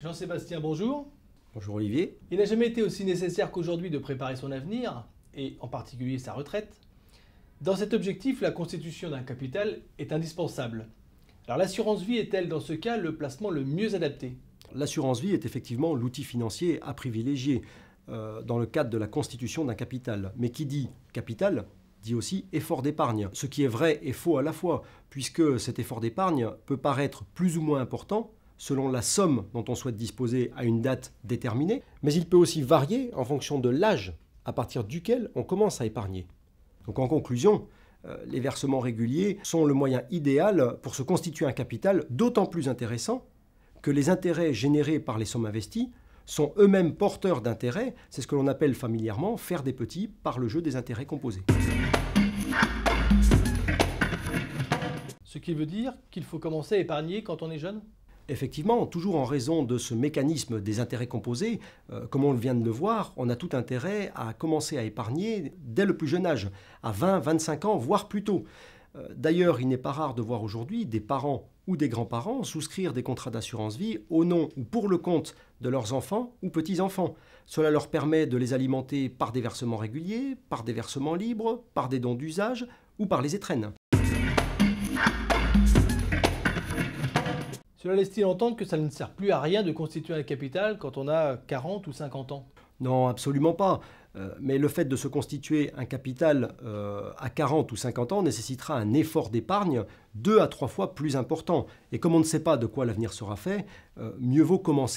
Jean-Sébastien, bonjour. Bonjour Olivier. Il n'a jamais été aussi nécessaire qu'aujourd'hui de préparer son avenir, et en particulier sa retraite. Dans cet objectif, la constitution d'un capital est indispensable. Alors l'assurance vie est-elle dans ce cas le placement le mieux adapté L'assurance vie est effectivement l'outil financier à privilégier euh, dans le cadre de la constitution d'un capital. Mais qui dit capital dit aussi effort d'épargne, ce qui est vrai et faux à la fois, puisque cet effort d'épargne peut paraître plus ou moins important selon la somme dont on souhaite disposer à une date déterminée, mais il peut aussi varier en fonction de l'âge à partir duquel on commence à épargner. Donc en conclusion, euh, les versements réguliers sont le moyen idéal pour se constituer un capital d'autant plus intéressant que les intérêts générés par les sommes investies sont eux-mêmes porteurs d'intérêts, c'est ce que l'on appelle familièrement faire des petits par le jeu des intérêts composés. qui veut dire qu'il faut commencer à épargner quand on est jeune Effectivement, toujours en raison de ce mécanisme des intérêts composés, euh, comme on vient de le voir, on a tout intérêt à commencer à épargner dès le plus jeune âge, à 20, 25 ans, voire plus tôt. Euh, d'ailleurs, il n'est pas rare de voir aujourd'hui des parents ou des grands-parents souscrire des contrats d'assurance vie au nom ou pour le compte de leurs enfants ou petits-enfants. Cela leur permet de les alimenter par des versements réguliers, par des versements libres, par des dons d'usage ou par les étrennes. Cela laisse-t-il entendre que ça ne sert plus à rien de constituer un capital quand on a 40 ou 50 ans Non, absolument pas. Euh, mais le fait de se constituer un capital euh, à 40 ou 50 ans nécessitera un effort d'épargne deux à trois fois plus important. Et comme on ne sait pas de quoi l'avenir sera fait, euh, mieux vaut commencer.